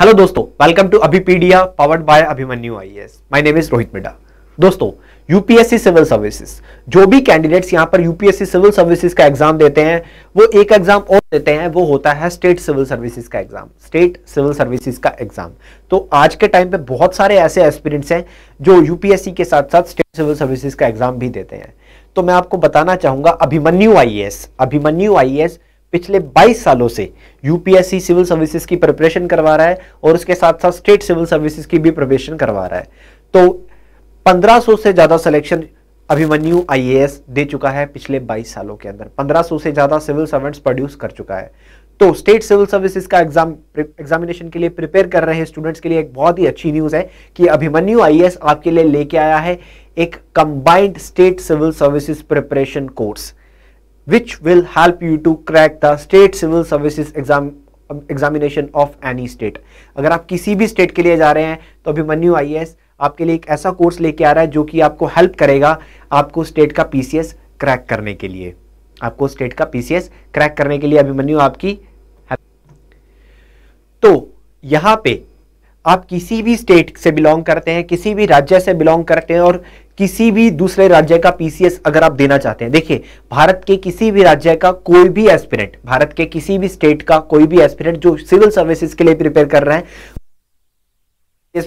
hello दोस्तों welcome to Abhipedia powered by Abhimanyu IAS my name is Rohit Midha दोस्तों UPSC civil services जो भी कैंडिडेट्स यहां पर यूपीएससी सिविल सर्विसेज का एग्जाम देते हैं वो एक एग्जाम और देते हैं वो होता है स्टेट सिविल सर्विसेज का एग्जाम स्टेट सिविल सर्विसेज का एग्जाम तो आज के टाइम पे बहुत सारे ऐसे एस्पिरेंट्स हैं जो यूपीएससी के साथ साथ स्टेट सिविल सर्विसेज का एग्जाम भी देते हैं तो मैं आपको बताना चाहूंगा अभिमन्यू आई अभिमन्यू आई पिछले 22 सालों से यूपीएससी सिविल सर्विसेज की प्रिपरेशन करवा रहा है और उसके साथ साथ स्टेट सिविल सर्विसेज की भी प्रिपरेशन करवा रहा है तो 1500 से ज़्यादा सिलेक्शन अभिमन्यु आईएएस दे चुका है पिछले 22 सालों के अंदर 1500 से ज़्यादा सिविल सर्वेंट्स प्रोड्यूस कर चुका है तो स्टेट सिविल सर्विसेज का एग्जाम एग्जामिनेशन के लिए प्रिपेयर कर रहे स्टूडेंट्स के लिए एक बहुत ही अच्छी न्यूज़ है कि अभिमन्यु आईएएस आपके लिए लेके आया है एक combined state civil services preparation course which will help you to crack the state civil services exam examination of any state अगर आप किसी भी स्टेट के लिए जा रहे हैं तो अभिमन्यू आई एस आपके लिए एक ऐसा कोर्स लेके आ रहा है जो कि आपको हेल्प करेगा आपको स्टेट का पीसीएस क्रैक करने के लिए आपको स्टेट का पी सी एस क्रैक करने के लिए अभिमन्यू आपकी तो यहां पे आप किसी भी स्टेट से बिलोंग करते हैं किसी भी राज्य से बिलोंग करते हैं और किसी भी दूसरे राज्य का पीसीएस अगर आप देना चाहते हैं देखिए भारत के किसी भी राज्य का कोई भी एस्पिरेंट भारत के किसी भी स्टेट का कोई भी एस्पिरेंट जो सिविल सर्विसेज के लिए प्रिपेयर कर रहे हैं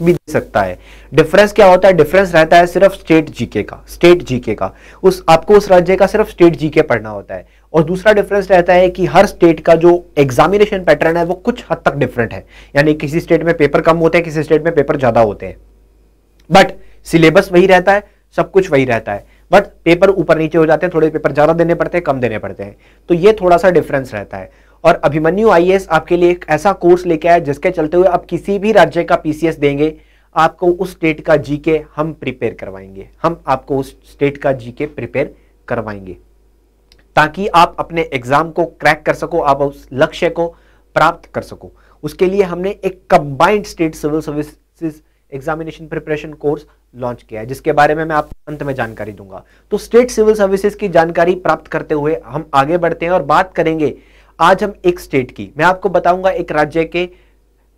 भी दे सकता है डिफरेंस क्या होता है डिफरेंस रहता है सिर्फ स्टेट जीके का स्टेट जीके का उस आपको उस राज्य का सिर्फ स्टेट जीके पढ़ना होता है और दूसरा डिफरेंस रहता है कि हर स्टेट का जो एग्जामिनेशन पैटर्न है वो कुछ हद तक डिफरेंट है यानी किसी स्टेट में पेपर कम होते हैं किसी स्टेट में पेपर ज्यादा होते हैं बट सिलेबस वही रहता है सब कुछ वही रहता है बट पेपर ऊपर नीचे हो जाते हैं थोड़े पेपर ज़्यादा देने पड़ते हैं कम देने पड़ते हैं तो ये थोड़ा सा डिफरेंस रहता है और अभिमन्यु आई आपके लिए एक ऐसा कोर्स लेके आया जिसके चलते हुए आप किसी भी राज्य का पीसीएस देंगे आपको उस स्टेट का जीके हम प्रिपेयर करवाएंगे हम आपको उस स्टेट का जीके प्रिपेयर करवाएंगे ताकि आप अपने एग्जाम को क्रैक कर सको आप उस लक्ष्य को प्राप्त कर सको उसके लिए हमने एक combined state civil services examination preparation course launch किया है जिसके बारे में मैं आपको अंत में जानकारी दूंगा तो स्टेट सिविल सर्विसेज की जानकारी प्राप्त करते हुए हम आगे बढ़ते हैं और बात करेंगे आज हम एक स्टेट की मैं आपको बताऊंगा एक राज्य के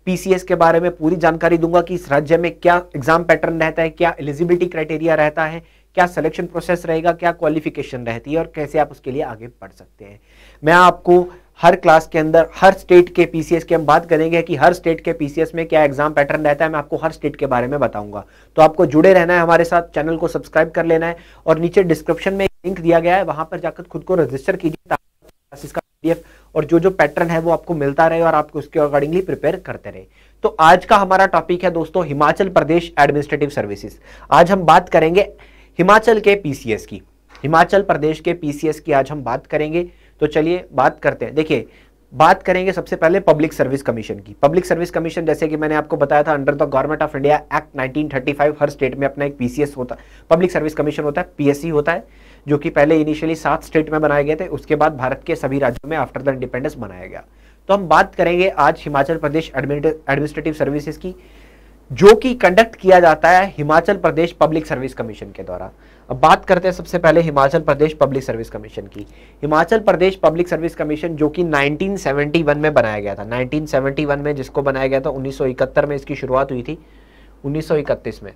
पीसीएस के बारे में पूरी जानकारी दूंगा कि इस राज्य में क्या एग्जाम पैटर्न रहता है क्या एलिजिबिलिटी क्राइटेरिया रहता है क्या सिलेक्शन प्रोसेस रहेगा क्या क्वालिफिकेशन रहती है और कैसे आप उसके लिए आगे बढ़ सकते हैं मैं आपको हर क्लास के अंदर हर स्टेट के पीसीएस की हम बात करेंगे कि हर स्टेट के पीसीएस में क्या एग्जाम पैटर्न रहता है मैं आपको हर स्टेट के बारे में बताऊंगा तो आपको जुड़े रहना है हमारे साथ चैनल को सब्सक्राइब कर लेना है और नीचे डिस्क्रिप्शन में लिंक दिया गया है वहां पर जाकर खुद को रजिस्टर कीजिए पीडीएफ और जो जो पैटर्न है वो आपको मिलता रहे और आप उसके अकॉर्डिंगली प्रिपेयर करते रहे तो आज का हमारा टॉपिक है दोस्तों हिमाचल प्रदेश एडमिनिस्ट्रेटिव सर्विसेज आज हम बात करेंगे हिमाचल के पीसीएस की हिमाचल प्रदेश के पीसीएस की आज हम बात करेंगे तो चलिए बात करते हैं देखिए बात करेंगे सबसे पहले पब्लिक सर्विस कमीशन की पब्लिक सर्विस कमीशन जैसे कि मैंने आपको बताया था under the government of India act 1935 हर स्टेट में अपना एक पीसीएस होता है पब्लिक सर्विस कमीशन होता है पीएससी होता है जो कि पहले इनिशियली सात स्टेट में बनाए गए थे उसके बाद भारत के सभी राज्यों में आफ्टर द इंडिपेंडेंस बनाया गया तो हम बात करेंगे आज हिमाचल प्रदेश एडमिनिस्ट्रेटिव सर्विसेज की जो कि कंडक्ट किया जाता है Himachal Pradesh public service commission के द्वारा अब बात करते हैं सबसे पहले Himachal Pradesh public service commission की Himachal Pradesh public service commission जो कि 1971 में बनाया गया था 1971 में जिसको बनाया गया था 1971 में इसकी शुरुआत हुई थी 1931 में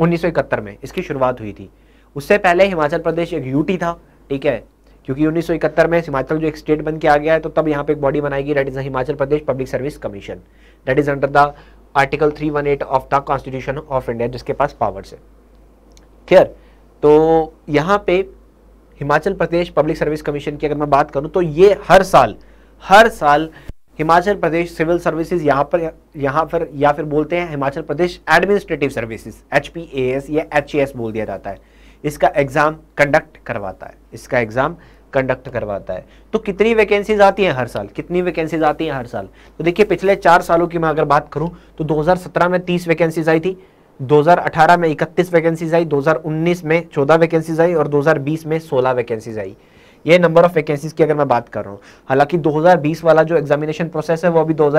1971 में इसकी शुरुआत हुई थी उससे पहले हिमाचल प्रदेश एक यूटी था ठीक है क्योंकि 1971 में हिमाचल जो एक स्टेट बन के आ गया है तो तब यहाँ पे एक बॉडी बनाएगी that is Himachal Pradesh public service commission that is under the article 318 of the constitution of India जिसके पास पावर्स है क्लियर तो यहाँ पे Himachal Pradesh public service commission की अगर मैं बात करूँ तो ये हर साल हर साल हिमाचल प्रदेश सिविल सर्विसेज यहाँ पर यहाँ पर या फिर बोलते हैं Himachal Pradesh administrative services H या एच बोल दिया जाता है इसका एग्ज़ाम कंडक्ट करवाता है इसका एग्ज़ाम कंडक्ट करवाता है तो कितनी वैकेंसीज आती हैं हर साल कितनी वैकेंसीज आती हैं हर साल तो देखिए पिछले चार सालों की मैं अगर बात करूं तो 2017 में 30 वैकेंसीज आई थी 2018 में 31 वैकेंसीज आई 2019 में 14 वैकेंसीज आई और 2020 में 16 वैकेंसीज आई ये नंबर ऑफ वैकेंसीज की अगर मैं बात कर रहा हूँ हालांकि दो वाला जो एग्जामिनेशन प्रोसेस है वो अभी दो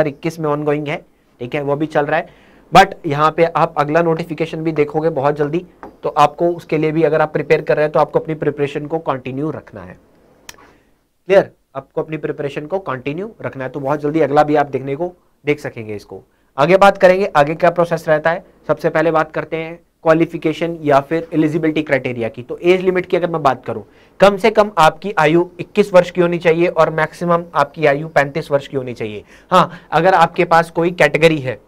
में गोइंग है ठीक है वो भी चल रहा है बट यहाँ पे आप अगला नोटिफिकेशन भी देखोगे बहुत जल्दी तो आपको उसके लिए भी अगर आप प्रिपेयर कर रहे हैं तो आपको अपनी प्रिपरेशन को कंटिन्यू रखना है क्लियर आपको अपनी प्रिपरेशन को कंटिन्यू रखना है तो बहुत जल्दी अगला भी आप देखने को देख सकेंगे इसको आगे बात करेंगे आगे क्या प्रोसेस रहता है सबसे पहले बात करते हैं क्वालिफिकेशन या फिर एलिजिबिलिटी क्राइटेरिया की तो एज लिमिट की अगर मैं बात करूं कम से कम आपकी आयु 21 वर्ष की होनी चाहिए और मैक्सिमम आपकी आयु 35 वर्ष की होनी चाहिए हाँ अगर आपके पास कोई कैटेगरी है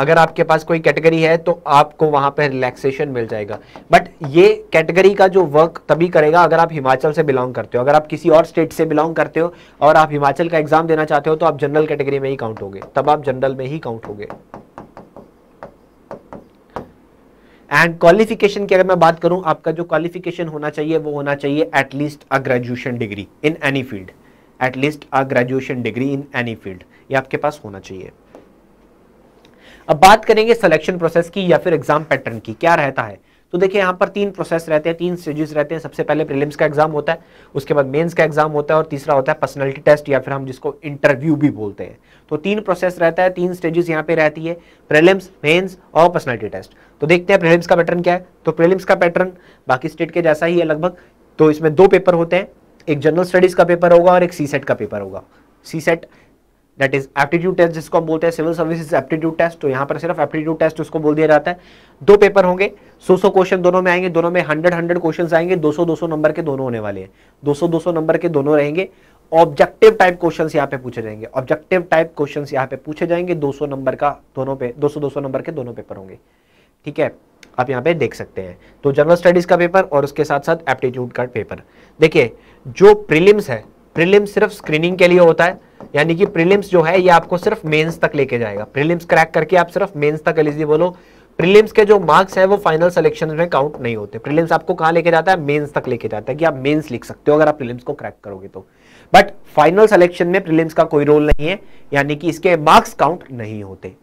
अगर आपके पास कोई कैटेगरी है तो आपको वहां पर रिलैक्सेशन मिल जाएगा बट ये कैटेगरी का जो वर्क तभी करेगा अगर आप हिमाचल से बिलोंग करते हो अगर आप किसी और स्टेट से बिलोंग करते हो और आप हिमाचल का एग्जाम देना चाहते हो तो आप जनरल कैटेगरी में ही काउंट होगे तब आप जनरल में ही काउंट होगे एंड क्वालिफिकेशन की अगर मैं बात करूं आपका जो क्वालिफिकेशन होना चाहिए वो होना चाहिए at least a graduation degree in any field at least a graduation degree in any field ये आपके पास होना चाहिए अब बात करेंगे सिलेक्शन प्रोसेस की या फिर एग्जाम पैटर्न की क्या रहता है तो देखिए यहाँ पर तीन प्रोसेस रहते हैं तीन स्टेजेस रहते हैं सबसे पहले प्रीलिम्स का एग्जाम होता है उसके बाद मेंस का एग्जाम होता है और तीसरा होता है पर्सनालिटी टेस्ट या फिर हम जिसको इंटरव्यू भी बोलते हैं तो तीन प्रोसेस रहता है तीन स्टेजेस यहाँ पे रहती है प्रीलिम्स मेंस और पर्सनालिटी टेस्ट तो देखते हैं प्रीलिम्स का पैटर्न क्या है तो प्रीलिम्स का पैटर्न बाकी स्टेट के जैसा ही है लगभग तो इसमें दो पेपर होते हैं एक जनरल स्टडीज का पेपर होगा और एक सी सेट का पेपर होगा CSAT that is aptitude test जिसको हम बोलते हैं सिविल सर्विस एप्टीट्यूड टेस्ट तो यहाँ पर सिर्फ एप्टीट्यूड टेस्ट उसको बोल दिया जाता है दो पेपर होंगे सो सौ क्वेश्चन दोनों में आएंगे दोनों में हंड्रेड हंड्रेड क्वेश्चन आएंगे दो सौ दो सौ नंबर के दोनों होने वाले हैं दो सौ दो सौ नंबर के दोनों रहेंगे ऑब्जेक्टिव टाइप क्वेश्चन यहाँ पे पूछे जाएंगे ऑब्जेक्टिव टाइप क्वेश्चन यहाँ पे पूछे जाएंगे 200 नंबर का दोनों पे दो सौ नंबर के दोनों पेपर होंगे ठीक है आप यहाँ पे देख सकते हैं तो जनरल स्टडीज का पेपर और उसके साथ साथ एप्टीट्यूड का पेपर देखिए जो प्रिलिम्स है प्रिलिम्स सिर्फ स्क्रीनिंग के लिए होता है यानी कि प्रीलिम्स जो है ये आपको सिर्फ मेंस तक लेके जाएगा प्रीलिम्स क्रैक करके आप सिर्फ मेंस तक एलिजिबल हो प्रीलिम्स के जो मार्क्स है वो फाइनल सिलेक्शन में काउंट नहीं होते प्रीलिम्स आपको कहाँ लेके जाता है मेंस तक लेके जाता है कि आप मेंस लिख सकते हो अगर आप प्रीलिम्स को क्रैक करोगे तो बट फाइनल सिलेक्शन में प्रिलिम्स का कोई रोल नहीं है यानी कि इसके मार्क्स काउंट नहीं होते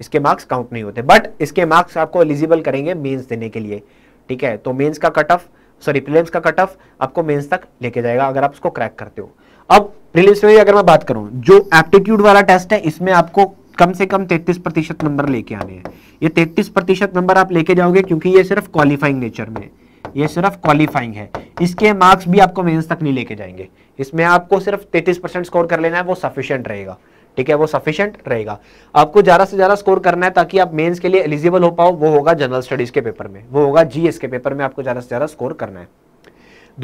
इसके मार्क्स काउंट नहीं होते बट इसके मार्क्स आपको एलिजिबल करेंगे मेंस देने के लिए ठीक है तो मेंस का कट ऑफ सॉरी प्रीलिम्स का कट ऑफ आपको मेंस तक लेके जाएगा अगर आप उसको क्रैक करते हो अब प्रिलिम्स अगर मैं बात करूं जो एप्टीट्यूड वाला टेस्ट है इसमें आपको कम से कम 33 प्रतिशत नंबर लेके आने हैं ये 33 प्रतिशत नंबर आप लेके जाओगे क्योंकि ये सिर्फ क्वालिफाइंग नेचर में ये सिर्फ क्वालिफाइंग है इसके मार्क्स भी आपको मेंस तक नहीं लेके जाएंगे इसमें आपको सिर्फ 33 परसेंट स्कोर कर लेना है वो सफिशियंट रहेगा ठीक है वो सफिशियंट रहेगा आपको ज़्यादा से ज़्यादा स्कोर करना है ताकि आप मेन्स के लिए एलिजिबल हो पाओ वो होगा जनरल स्टडीज़ के पेपर में वो होगा जी के पेपर में आपको ज़्यादा से ज़्यादा स्कोर करना है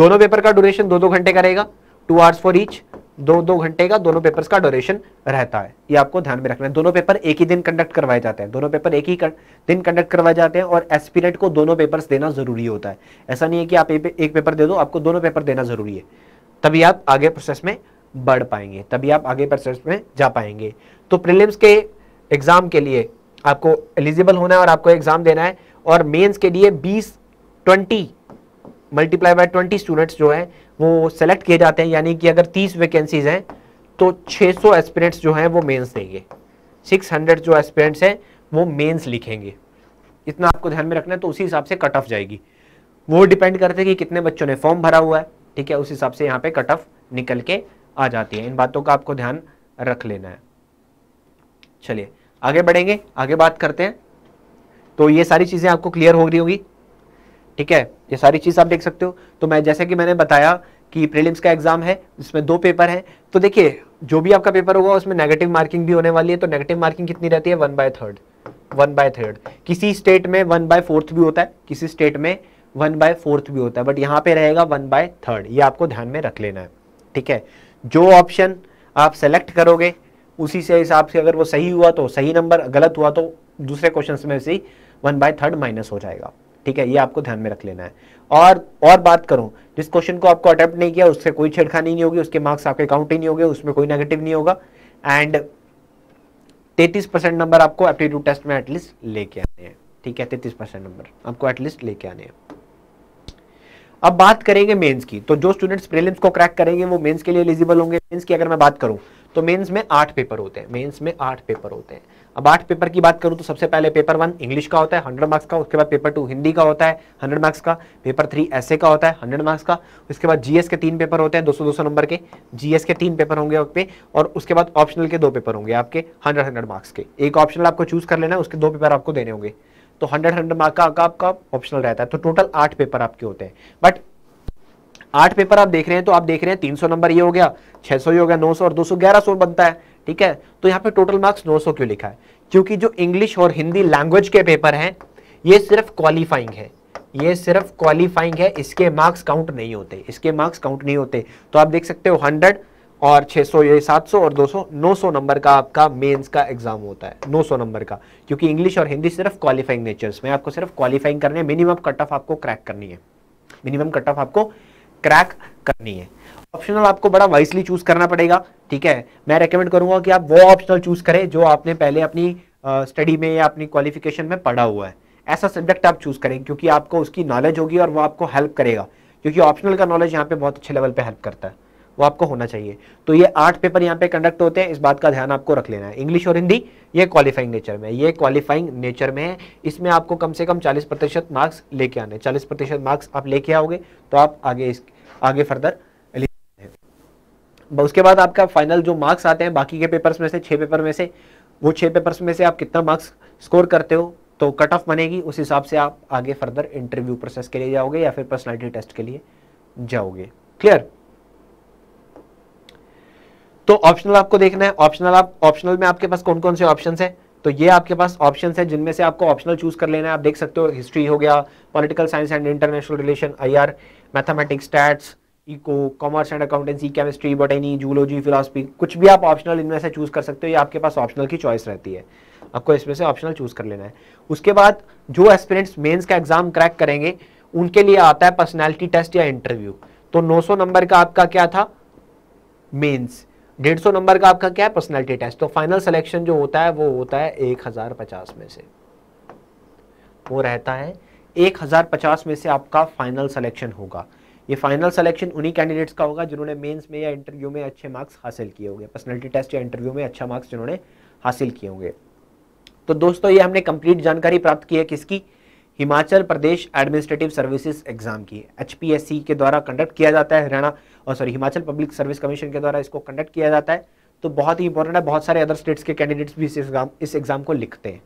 दोनों पेपर का ड्यूरेशन दो दो घंटे का रहेगा टू आवर्स फॉर ईच दो दो घंटे का दोनों पेपर्स का ड्यूरेशन रहता है ये आपको ध्यान में रखना है दोनों पेपर एक ही दिन कंडक्ट करवाए जाते हैं दोनों पेपर एक ही कर, दिन कंडक्ट करवाए जाते हैं और एस्पिरेंट को दोनों पेपर्स देना जरूरी होता है ऐसा नहीं है कि आप एक पेपर दे दो आपको दोनों पेपर देना जरूरी है तभी आप आगे प्रोसेस में बढ़ पाएंगे तभी आप आगे प्रोसेस में जा पाएंगे तो प्रिलिम्स के एग्ज़ाम के लिए आपको एलिजिबल होना है और आपको एग्ज़ाम देना है और मेन्स के लिए बीस twenty multiply by twenty students जो हैं वो सेलेक्ट किए जाते हैं यानी कि अगर तीस वैकेंसीज हैं तो 600 एस्पिरेंट्स जो हैं वो मेंस देंगे 600 जो एस्पिरेंट्स हैं वो मेंस लिखेंगे इतना आपको ध्यान में रखना है तो उसी हिसाब से कट ऑफ जाएगी वो डिपेंड करते हैं कि कितने बच्चों ने फॉर्म भरा हुआ है ठीक है उस हिसाब से यहाँ पे कट ऑफ निकल के आ जाती है इन बातों का आपको ध्यान रख लेना है चलिए आगे बढ़ेंगे आगे बात करते हैं तो ये सारी चीज़ें आपको क्लियर हो रही होगी ठीक है ये सारी चीज आप देख सकते हो तो मैं जैसे कि मैंने बताया कि प्रीलिम्स का एग्जाम है इसमें दो पेपर हैं तो देखिए जो भी आपका पेपर होगा उसमें नेगेटिव मार्किंग भी होने वाली है तो नेगेटिव मार्किंग कितनी रहती है one by third one by third किसी स्टेट में वन बाय फोर्थ भी होता है किसी स्टेट में वन बाय फोर्थ भी होता है बट यहाँ पे रहेगा वन बाय थर्ड ये आपको ध्यान में रख लेना है ठीक है जो ऑप्शन आप सेलेक्ट करोगे उसी से हिसाब से अगर वो सही हुआ तो सही नंबर गलत हुआ तो दूसरे क्वेश्चन में से ही वन बाय थर्ड माइनस हो जाएगा ठीक है ये आपको ध्यान में रख लेना है और और बात करूं जिस क्वेश्चन को आपको अटेम्प्ट नहीं किया उससे कोई छेड़खानी नहीं होगी उसके मार्क्स आपके काउंट ही नहीं होंगे उसमें कोई नेगेटिव नहीं होगा एंड तैतीस परसेंट नंबर आपको एप्टीट्यूड टेस्ट में एटलीस्ट लेके आने हैं ठीक है तैतीस परसेंट नंबर आपको एटलीस्ट लेके आने हैं अब बात करेंगे मेंस की तो जो स्टूडेंट्स प्रीलिम्स को क्रैक करेंगे वो मेंस के लिए एलिजिबल होंगे मेंस की अगर मैं बात करूं तो मेंस में आठ पेपर होते हैं मेंस में आठ पेपर होते हैं अब आठ पेपर की बात करूं तो सबसे पहले पेपर वन इंग्लिश का होता है हंड्रेड मार्क्स का उसके बाद पेपर टू हिंदी का होता है हंड्रेड मार्क्स का पेपर थ्री ऐसे का होता है हंड्रेड मार्क्स का उसके बाद जीएस के तीन पेपर होते हैं दो सौ दो सौ नंबर के जीएस के तीन पेपर होंगे आपके और उसके बाद ऑप्शनल के दो पेपर होंगे आपके हंड्रेड हंड्रेड मार्क्स के एक ऑप्शनल आपको चूज कर लेना है उसके दो पेपर आपको देने होंगे तो हंड्रेड हंड्रेड मार्क का आपका ऑप्शनल रहता है तो टोटल आठ पेपर आपके होते हैं बट आठ पेपर आप देख रहे हैं तो आप देख रहे हैं 300 नंबर ये हो गया 600 ये हो गया 900 और 200 1100 बनता है ठीक है तो यहाँ पे टोटल मार्क्स 900 क्यों लिखा है क्योंकि जो इंग्लिश और हिंदी लैंग्वेज के पेपर हैं ये सिर्फ क्वालिफाइंग है ये सिर्फ क्वालिफाइंग है इसके मार्क्स काउंट नहीं होते इसके मार्क्स काउंट नहीं होते तो आप देख सकते हो हंड्रेड और 600 ये 700 और 200 900 नंबर का आपका मेंस का एग्जाम होता है 900 नंबर का क्योंकि इंग्लिश और हिंदी सिर्फ क्वालिफाइंग नेचर्स में आपको सिर्फ क्वालिफाइंग करने मिनिमम कट ऑफ आपको क्रैक करनी है मिनिमम कट ऑफ आपको क्रैक करनी है ऑप्शनल आपको बड़ा वाइसली चूज करना पड़ेगा ठीक है मैं रेकमेंड करूंगा कि आप वो ऑप्शनल चूज करें जो आपने पहले अपनी स्टडी में या अपनी क्वालिफिकेशन में पढ़ा हुआ है ऐसा सब्जेक्ट आप चूज करें क्योंकि आपको उसकी नॉलेज होगी और वो आपको हेल्प करेगा क्योंकि ऑप्शनल का नॉलेज यहाँ पे बहुत अच्छे लेवल पे हेल्प करता है वो आपको होना चाहिए तो ये आठ पेपर यहाँ पे कंडक्ट होते हैं इस बात का ध्यान आपको रख लेना है इंग्लिश और हिंदी ये क्वालिफाइंग नेचर में ये क्वालिफाइंग नेचर में है इसमें आपको कम से कम 40 प्रतिशत मार्क्स लेके आने 40 प्रतिशत मार्क्स आप लेके आओगे तो आप आगे इस आगे फर्दर उसके बाद आपका फाइनल जो मार्क्स आते हैं बाकी के पेपर्स में से छः पेपर में से वो छः पेपर्स में से आप कितना मार्क्स स्कोर करते हो तो कट ऑफ बनेगी उस हिसाब से आप आगे फर्दर इंटरव्यू प्रोसेस के लिए जाओगे या फिर पर्सनैलिटी टेस्ट के लिए जाओगे क्लियर तो ऑप्शनल आपको देखना है ऑप्शनल आप ऑप्शनल में आपके पास कौन कौन से ऑप्शन है तो ये आपके पास ऑप्शन है जिनमें से आपको ऑप्शनल चूज कर लेना है आप देख सकते हो हिस्ट्री हो गया political science and international relation I R mathematics stats eco commerce and accountancy chemistry botany zoology philosophy कुछ भी आप ऑप्शनल इनमें से चूज कर सकते हो ये आपके पास ऑप्शनल की चॉइस रहती है आपको इसमें से ऑप्शनल चूज कर लेना है उसके बाद जो एस्पिरेंट्स मेन्स का एग्जाम क्रैक करेंगे उनके लिए आता है पर्सनैलिटी टेस्ट या इंटरव्यू तो नौ नंबर का आपका क्या था मेन्स डेढ़ सौ नंबर का आपका क्या है पर्सनैलिटी टेस्ट तो फाइनल सिलेक्शन जो होता है वो होता है एक हज़ार पचास में से वो रहता है एक हज़ार पचास में से आपका फाइनल सिलेक्शन होगा ये फाइनल सिलेक्शन उन्हीं कैंडिडेट्स का होगा जिन्होंने मेंस में या इंटरव्यू में अच्छे मार्क्स हासिल किए होंगे पर्सनैलिटी टेस्ट या इंटरव्यू में अच्छा मार्क्स जिन्होंने हासिल किए होंगे तो दोस्तों ये हमने कंप्लीट जानकारी प्राप्त की है किसकी Himachal Pradesh administrative services exam की एच के द्वारा कंडक्ट किया जाता है हरियाणा और sorry Himachal public service commission के द्वारा इसको कंडक्ट किया जाता है तो बहुत ही इंपॉर्टेंट है बहुत सारे अदर स्टेट्स के कैंडिडेट्स भी इस एग्जाम इस एग्जाम को लिखते हैं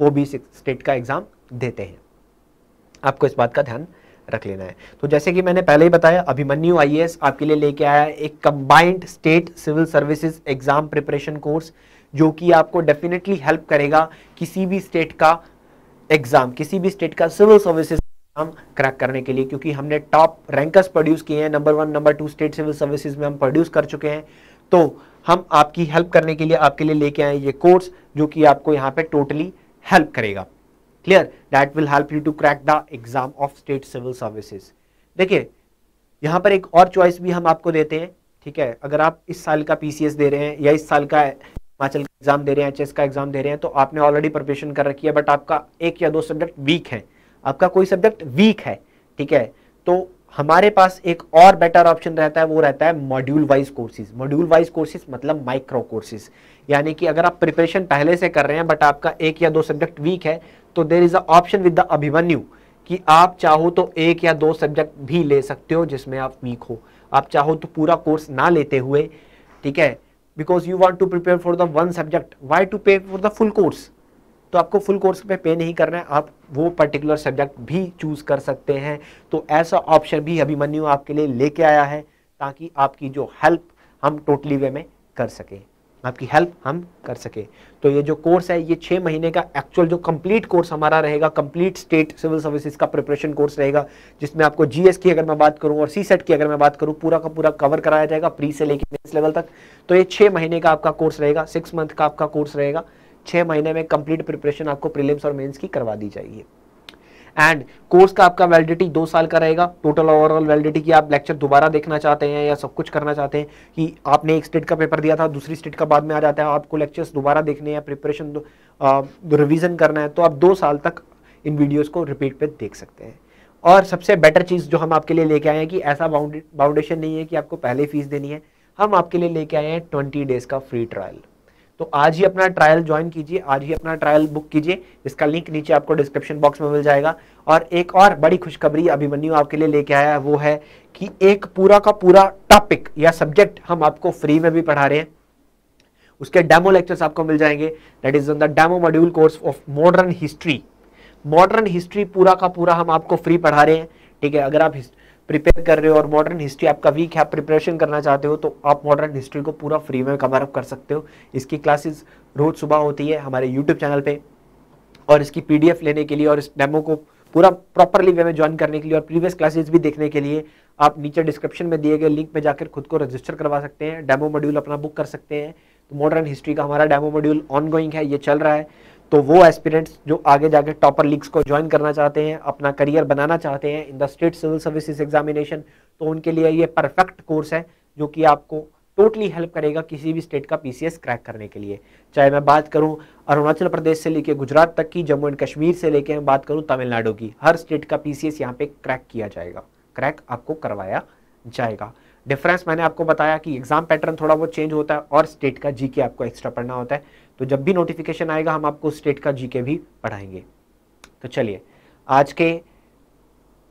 वो भी स्टेट का एग्जाम देते हैं आपको इस बात का ध्यान रख लेना है तो जैसे कि मैंने पहले ही बताया अभिमन्यु आई आपके लिए लेके आया है एक combined state civil services exam preparation course जो कि आपको डेफिनेटली हेल्प करेगा किसी भी स्टेट का एग्ज़ाम किसी भी स्टेट का सिविल सर्विसेज एग्जाम क्रैक करने के लिए क्योंकि हमने टॉप रैंकर्स प्रोड्यूस किए हैं number one number two state civil services में हम प्रोड्यूस कर चुके हैं तो हम आपकी हेल्प करने के लिए आपके लिए लेके आए ये कोर्स जो कि आपको यहाँ पे टोटली हेल्प करेगा clear that will help you to crack the exam of state civil services देखिए यहाँ पर एक और चॉइस भी हम आपको देते हैं ठीक है अगर आप इस साल का पीसीएस दे रहे हैं या इस साल का हिमाचल एग्जाम दे रहे हैं एच का एग्जाम दे रहे हैं तो आपने ऑलरेडी प्रिपरेशन कर रखी है बट आपका एक या दो सब्जेक्ट वीक है आपका कोई सब्जेक्ट वीक है ठीक है तो हमारे पास एक और बेटर ऑप्शन रहता है वो रहता है module wise courses module wise courses मतलब माइक्रो कोर्सेज यानी कि अगर आप प्रिपरेशन पहले से कर रहे हैं बट आपका एक या दो सब्जेक्ट वीक है तो there is a option with the Abhimanyu कि आप चाहो तो एक या दो सब्जेक्ट भी ले सकते हो जिसमें आप वीक हो आप चाहो तो पूरा कोर्स ना लेते हुए ठीक है because you want to prepare for the one subject why to pay for the full course तो आपको फुल कोर्स में पे नहीं करना है आप वो पर्टिकुलर सब्जेक्ट भी चूज़ कर सकते हैं तो ऐसा ऑप्शन भी अभिमन्यु आपके लिए लेके आया है ताकि आपकी जो हेल्प हम टोटली वे में कर सकें आपकी हेल्प हम कर सके तो ये जो कोर्स है ये छः महीने का एक्चुअल जो कंप्लीट कोर्स हमारा रहेगा कंप्लीट स्टेट सिविल सर्विसेज का प्रिपरेशन कोर्स रहेगा जिसमें आपको जीएस की अगर मैं बात करूं और सी सेट की अगर मैं बात करूं पूरा का पूरा कवर कराया जाएगा प्री से लेकर नेक्स्ट लेवल तक तो ये छः महीने का आपका कोर्स रहेगा सिक्स मंथ का आपका कोर्स रहेगा छः महीने में कंप्लीट प्रिपरेशन आपको प्रिलिम्स और मेन्स की करवा दी जाएगी एंड कोर्स का आपका वैलिडिटी दो साल का रहेगा टोटल ओवरऑल वैलिडिटी की आप लेक्चर दोबारा देखना चाहते हैं या सब कुछ करना चाहते हैं कि आपने एक स्टेट का पेपर दिया था दूसरी स्टेट का बाद में आ जाता है आपको लेक्चर्स दोबारा देखने हैं प्रिपरेशन रिविजन करना है तो आप दो साल तक इन वीडियोज़ को रिपीट पर देख सकते हैं और सबसे बेटर चीज़ जो हम आपके लिए लेके आए हैं कि ऐसा बाउंडेशन नहीं है कि आपको पहले फीस देनी है हम आपके लिए लेके आए हैं ट्वेंटी डेज़ का फ्री ट्रायल तो आज ही अपना ट्रायल ज्वाइन कीजिए आज ही अपना ट्रायल बुक कीजिए इसका लिंक नीचे आपको डिस्क्रिप्शन बॉक्स में मिल जाएगा और एक और बड़ी खुशखबरी अभिमन्यु आपके लिए लेके आया है वो है कि एक पूरा का पूरा टॉपिक या सब्जेक्ट हम आपको फ्री में भी पढ़ा रहे हैं उसके डेमो लेक्चर्स आपको मिल जाएंगे that is on the demo module course of modern history modern history पूरा का पूरा हम आपको फ्री पढ़ा रहे हैं ठीक है अगर आप हिस्ट्री प्रिपेयर कर रहे हो और मॉडर्न हिस्ट्री आपका वीक है आप प्रिपरेशन करना चाहते हो तो आप मॉडर्न हिस्ट्री को पूरा फ्री में कवर अप कर सकते हो इसकी क्लासेस रोज़ सुबह होती है हमारे यूट्यूब चैनल पे और इसकी पीडीएफ लेने के लिए और इस डेमो को पूरा प्रॉपरली वे में ज्वाइन करने के लिए और प्रीवियस क्लासेस भी देखने के लिए आप नीचे डिस्क्रिप्शन में दिए गए लिंक में जाकर खुद को रजिस्टर करवा सकते हैं डेमो मॉड्यूल अपना बुक कर सकते हैं तो मॉडर्न हिस्ट्री का हमारा डेमो मॉड्यूल ऑनगोइंग है ये चल रहा है तो वो एस्पिरेंट्स जो आगे जाके टॉपर लीग्स को ज्वाइन करना चाहते हैं अपना करियर बनाना चाहते हैं in the state civil services examination तो उनके लिए ये परफेक्ट कोर्स है जो कि आपको टोटली हेल्प करेगा किसी भी स्टेट का पीसीएस क्रैक करने के लिए चाहे मैं बात करूं अरुणाचल प्रदेश से लेकर गुजरात तक की जम्मू एंड कश्मीर से लेकर मैं बात करूं तमिलनाडु की हर स्टेट का पीसीएस यहाँ पे क्रैक किया जाएगा क्रैक आपको करवाया जाएगा डिफरेंस मैंने आपको बताया कि एग्जाम पैटर्न थोड़ा बहुत चेंज होता है और स्टेट का जी आपको एक्स्ट्रा पढ़ना होता है तो जब भी नोटिफिकेशन आएगा हम आपको स्टेट का जीके भी पढ़ाएंगे तो चलिए आज के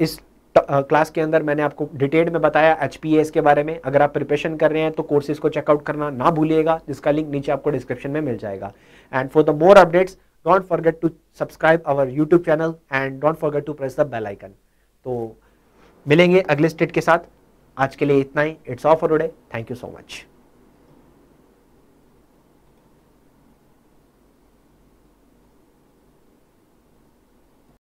इस क्लास के अंदर मैंने आपको डिटेल में बताया एच के बारे में अगर आप प्रिपरेशन कर रहे हैं तो कोर्सेज को चेकआउट करना ना भूलिएगा जिसका लिंक नीचे आपको डिस्क्रिप्शन में मिल जाएगा and for the more updates don't forget to subscribe our YouTube channel and don't forget to press the bell icon तो मिलेंगे अगले स्टेट के साथ आज के लिए इतना ही it's off for thank you so much